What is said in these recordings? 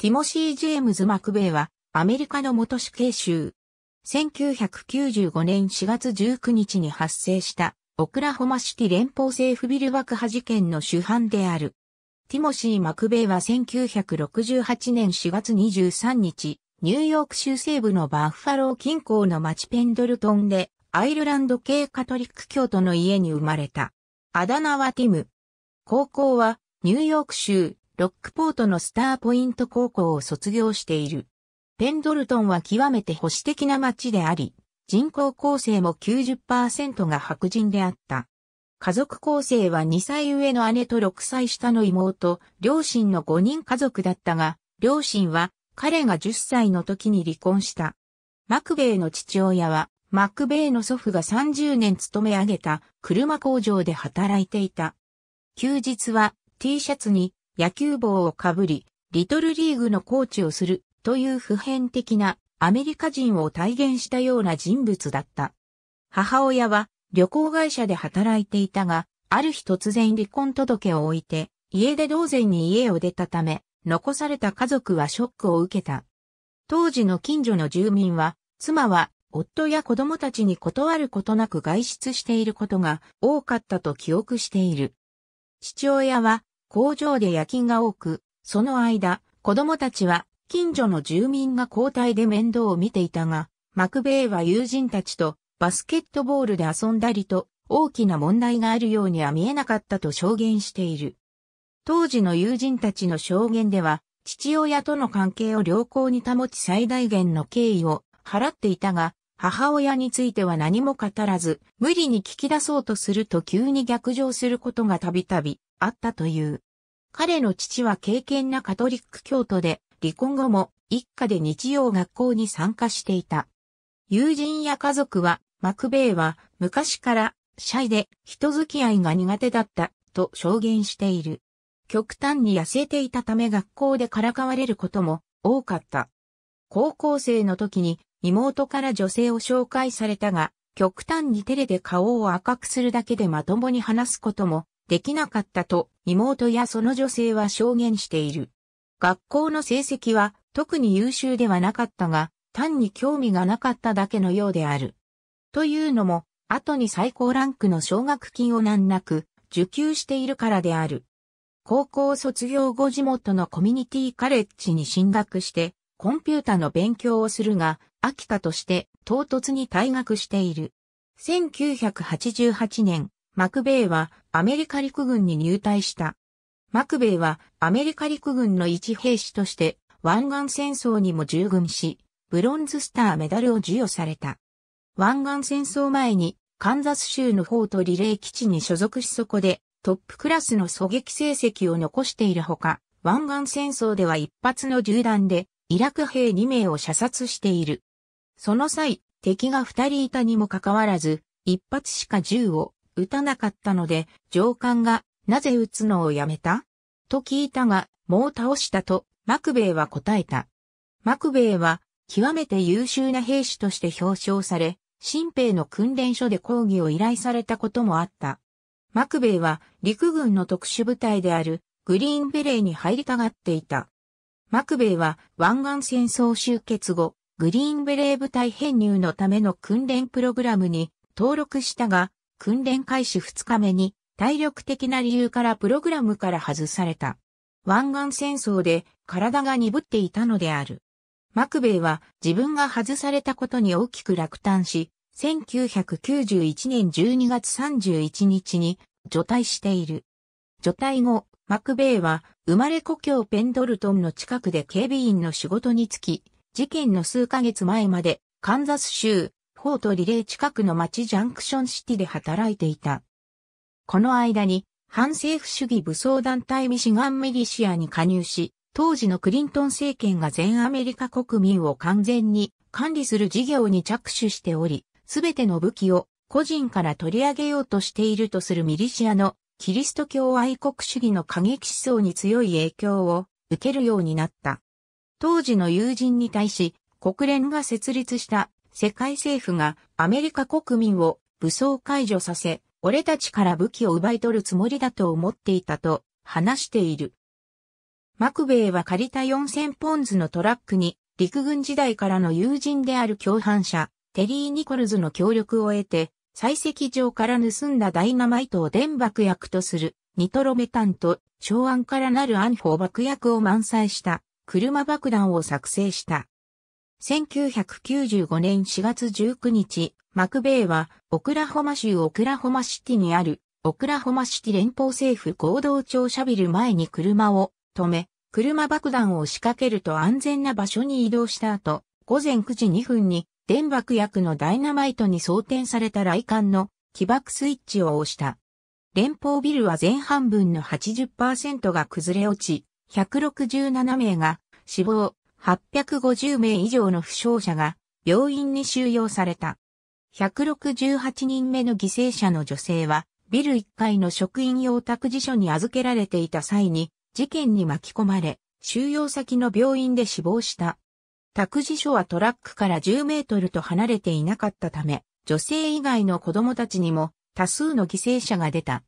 ティモシー・ジェームズ・マクベイは、アメリカの元死刑囚。1995年4月19日に発生した、オクラホマシティ連邦政府ビル爆破事件の主犯である。ティモシー・マクベイは1968年4月23日、ニューヨーク州西部のバッファロー近郊の町ペンドルトンで、アイルランド系カトリック教徒の家に生まれた。あだ名はティム。高校は、ニューヨーク州、ロックポートのスターポイント高校を卒業している。ペンドルトンは極めて保守的な町であり、人口構成も90%が白人であった。家族構成は2歳上の姉と6歳下の妹、両親の5人家族だったが、両親は彼が10歳の時に離婚した。マクベイの父親は、マクベイの祖父が30年勤め上げた車工場で働いていた。休日は T シャツに野球帽をかぶり、リトルリーグのコーチをするという普遍的なアメリカ人を体現したような人物だった。母親は旅行会社で働いていたが、ある日突然離婚届を置いて、家出同然に家を出たため、残された家族はショックを受けた。当時の近所の住民は、妻は夫や子供たちに断ることなく外出していることが多かったと記憶している。父親は工場で夜勤が多く、その間、子供たちは近所の住民が交代で面倒を見ていたが、マクベイは友人たちとバスケットボールで遊んだりと大きな問題があるようには見えなかったと証言している。当時の友人たちの証言では、父親との関係を良好に保ち最大限の敬意を払っていたが、母親については何も語らず、無理に聞き出そうとすると急に逆上することがたびたびあったという。彼の父は敬虔なカトリック教徒で、離婚後も一家で日曜学校に参加していた。友人や家族は、マクベイは昔からシャイで人付き合いが苦手だったと証言している。極端に痩せていたため学校でからかわれることも多かった。高校生の時に妹から女性を紹介されたが、極端に照れで顔を赤くするだけでまともに話すこともできなかったと妹やその女性は証言している。学校の成績は特に優秀ではなかったが、単に興味がなかっただけのようである。というのも、後に最高ランクの奨学金を難なく受給しているからである。高校卒業後地元のコミュニティカレッジに進学して、コンピュータの勉強をするが、飽きたとして唐突に退学している。1988年、マクベイはアメリカ陸軍に入隊した。マクベイはアメリカ陸軍の一兵士として湾岸戦争にも従軍し、ブロンズスターメダルを授与された。湾岸戦争前にカンザス州のフォートリレー基地に所属しそこでトップクラスの狙撃成績を残しているほか、湾岸戦争では一発の銃弾でイラク兵2名を射殺している。その際、敵が2人いたにもかかわらず、一発しか銃を打たなかったので、上官が、なぜ打つのをやめたと聞いたが、もう倒したと、マクベイは答えた。マクベイは、極めて優秀な兵士として表彰され、新兵の訓練所で抗議を依頼されたこともあった。マクベイは陸軍の特殊部隊であるグリーンベレーに入りたがっていた。マクベイは湾岸戦争終結後、グリーンベレー部隊編入のための訓練プログラムに登録したが、訓練開始2日目に体力的な理由からプログラムから外された。湾岸戦争で体が鈍っていたのである。マクベイは自分が外されたことに大きく落胆し、1991年12月31日に除隊している。除隊後、マクベイは生まれ故郷ペンドルトンの近くで警備員の仕事に就き、事件の数ヶ月前までカンザス州フォートリレー近くの町ジャンクションシティで働いていた。この間に、反政府主義武装団体ミシガンミリシアに加入し、当時のクリントン政権が全アメリカ国民を完全に管理する事業に着手しており、すべての武器を個人から取り上げようとしているとするミリシアのキリスト教愛国主義の過激思想に強い影響を受けるようになった。当時の友人に対し、国連が設立した世界政府がアメリカ国民を武装解除させ、俺たちから武器を奪い取るつもりだと思っていたと話している。マクベイは借りた4000ポンズのトラックに陸軍時代からの友人である共犯者、テリー・ニコルズの協力を得て、採石場から盗んだダイナマイトを電爆薬とする、ニトロメタンと、長安からなるアンフォ爆薬を満載した、車爆弾を作成した。1995年4月19日、マクベイは、オクラホマ州オクラホマシティにある、オクラホマシティ連邦政府合同庁舎ビル前に車を止め、車爆弾を仕掛けると安全な場所に移動した後、午前9時2分に、電爆薬のダイナマイトに装填された雷管の起爆スイッチを押した。連邦ビルは前半分の80%が崩れ落ち、167名が死亡、850名以上の負傷者が病院に収容された。168人目の犠牲者の女性は、ビル1階の職員用託児所に預けられていた際に、事件に巻き込まれ、収容先の病院で死亡した。託児所はトラックから10メートルと離れていなかったため、女性以外の子供たちにも多数の犠牲者が出た。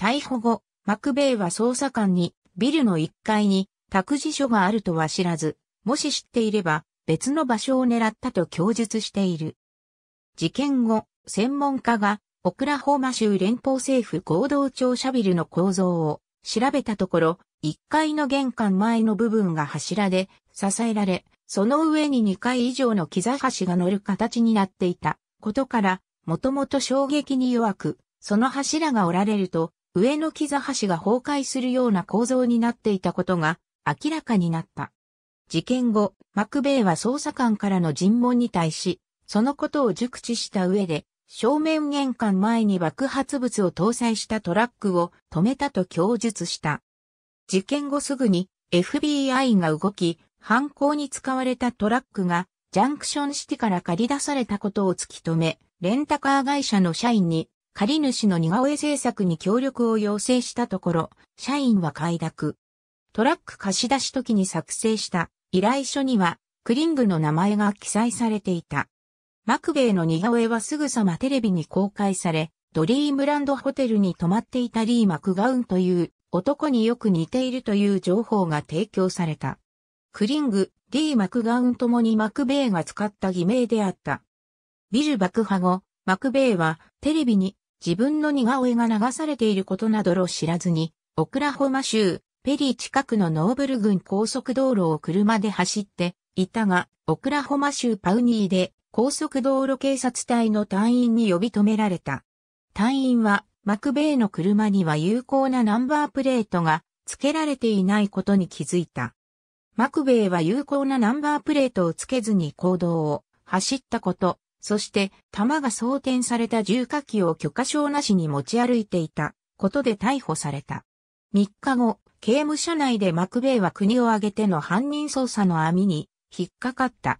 逮捕後、マクベイは捜査官にビルの1階に託児所があるとは知らず、もし知っていれば、別の場所を狙ったと供述している。事件後、専門家が、オクラホーマ州連邦政府合同庁舎ビルの構造を調べたところ、1階の玄関前の部分が柱で支えられ、その上に2階以上の木座橋が乗る形になっていたことから、もともと衝撃に弱く、その柱が折られると、上の木座橋が崩壊するような構造になっていたことが明らかになった。事件後、マクベイは捜査官からの尋問に対し、そのことを熟知した上で、正面玄関前に爆発物を搭載したトラックを止めたと供述した。事件後すぐに FBI が動き、犯行に使われたトラックがジャンクションシティから借り出されたことを突き止め、レンタカー会社の社員に借り主の似顔絵制作に協力を要請したところ、社員は快諾。トラック貸し出し時に作成した依頼書には、クリングの名前が記載されていた。マクベイの似顔絵はすぐさまテレビに公開され、ドリームランドホテルに泊まっていたリー・マクガウンという男によく似ているという情報が提供された。クリング、リー・マクガウンともにマクベイが使った偽名であった。ビル爆破後、マクベイはテレビに自分の似顔絵が流されていることなどを知らずに、オクラホマ州ペリー近くのノーブル郡高速道路を車で走っていたが、オクラホマ州パウニーで高速道路警察隊の隊員に呼び止められた。隊員はマクベイの車には有効なナンバープレートが付けられていないことに気づいた。マクベイは有効なナンバープレートを付けずに行動を走ったこと、そして弾が装填された重火器を許可証なしに持ち歩いていたことで逮捕された。3日後、刑務所内でマクベイは国を挙げての犯人捜査の網に引っかかった。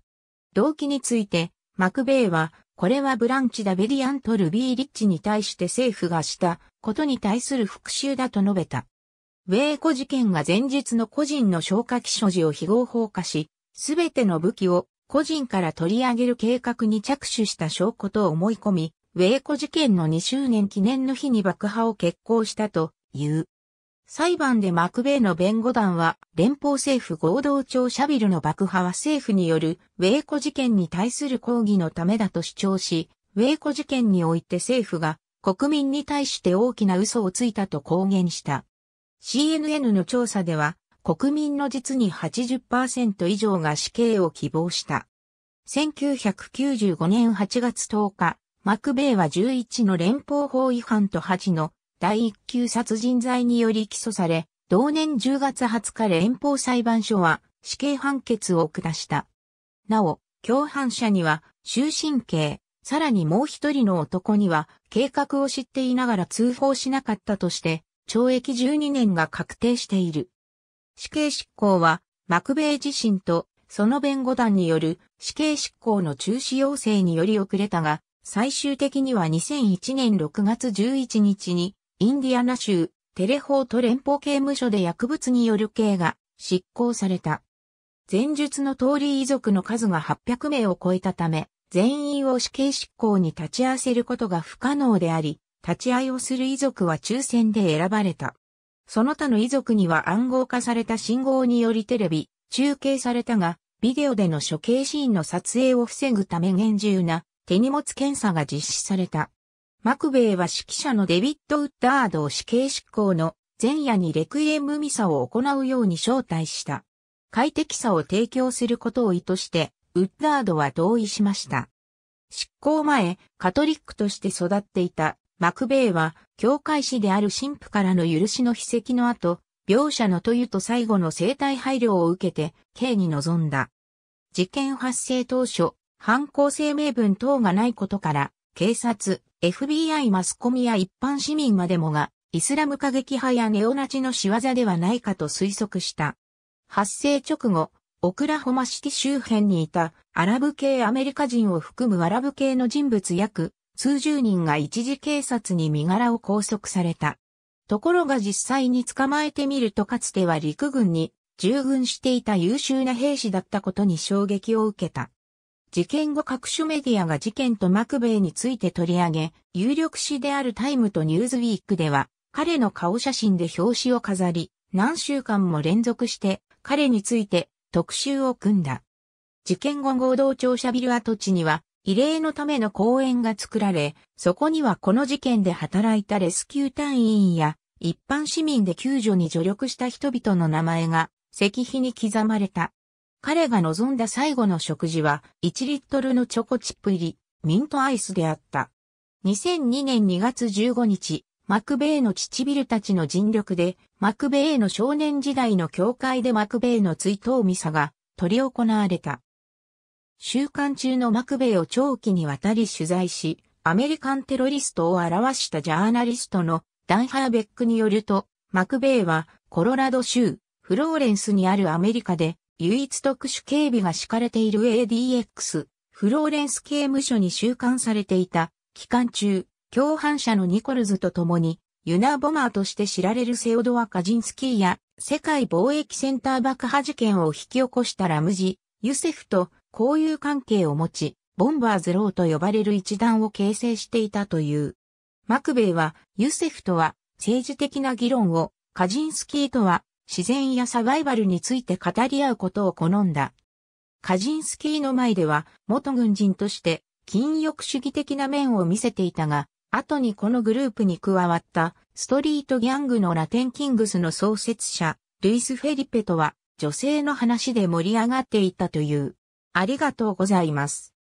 動機について、マクベイは、これはブランチ・ダベリアント・ルビー・リッチに対して政府がしたことに対する復讐だと述べた。ウェイコ事件が前日の個人の消火器所持を非合法化し、すべての武器を個人から取り上げる計画に着手した証拠と思い込み、ウェイコ事件の2周年記念の日に爆破を決行したという。裁判でマクベイの弁護団は、連邦政府合同庁シャビルの爆破は政府によるウェイコ事件に対する抗議のためだと主張し、ウェイコ事件において政府が国民に対して大きな嘘をついたと公言した。CNN の調査では、国民の実に80%以上が死刑を希望した。1995年8月10日、マクベイは11の連邦法違反と8の第一級殺人罪により起訴され、同年10月20日連邦裁判所は死刑判決を下した。なお、共犯者には終身刑、さらにもう一人の男には計画を知っていながら通報しなかったとして、懲役12年が確定している。死刑執行は、マクベイ自身とその弁護団による死刑執行の中止要請により遅れたが、最終的には2001年6月11日にインディアナ州、テレホート連邦刑務所で薬物による刑が執行された。前述の通り遺族の数が800名を超えたため、全員を死刑執行に立ち会わせることが不可能であり、立ち会いをする遺族は抽選で選ばれた。その他の遺族には暗号化された信号によりテレビ、中継されたが、ビデオでの処刑シーンの撮影を防ぐため厳重な手荷物検査が実施された。マクベイは指揮者のデビッド・ウッダードを死刑執行の前夜にレクイエムミサを行うように招待した。快適さを提供することを意図して、ウッダードは同意しました。執行前、カトリックとして育っていたマクベイは、教会師である神父からの許しの筆跡の後、描写のというと最後の生態配慮を受けて、刑に臨んだ。事件発生当初、犯行声明文等がないことから、警察、FBI マスコミや一般市民までもが、イスラム過激派やネオナチの仕業ではないかと推測した。発生直後、オクラホマシティ周辺にいたアラブ系アメリカ人を含むアラブ系の人物約数十人が一時警察に身柄を拘束された。ところが実際に捕まえてみるとかつては陸軍に従軍していた優秀な兵士だったことに衝撃を受けた。事件後各種メディアが事件とマクベイについて取り上げ、有力紙であるタイムとニューズウィークでは、彼の顔写真で表紙を飾り、何週間も連続して彼について特集を組んだ。事件後合同庁舎ビル跡地には、異例のための公園が作られ、そこにはこの事件で働いたレスキュー隊員や一般市民で救助に助力した人々の名前が石碑に刻まれた。彼が望んだ最後の食事は1リットルのチョコチップ入り、ミントアイスであった。2002年2月15日、マクベイの父ビルたちの尽力で、マクベイの少年時代の教会でマクベイの追悼ミサが取り行われた。週刊中のマクベイを長期にわたり取材し、アメリカンテロリストを表したジャーナリストのダン・ハーベックによると、マクベイはコロラド州フローレンスにあるアメリカで唯一特殊警備が敷かれている ADX、フローレンス刑務所に収監されていた、期間中、共犯者のニコルズと共に、ユナボマーとして知られるセオドア・カジンスキーや、世界貿易センター爆破事件を引き起こしたラムジ、ユセフと交友関係を持ち、ボンバーズローと呼ばれる一団を形成していたという。マクベイは、ユセフとは、政治的な議論を、カジンスキーとは、自然やサバイバルについて語り合うことを好んだ。カジンスキーの前では元軍人として禁欲主義的な面を見せていたが、後にこのグループに加わったストリートギャングのラテンキングスの創設者、ルイス・フェリペとは女性の話で盛り上がっていたという。ありがとうございます。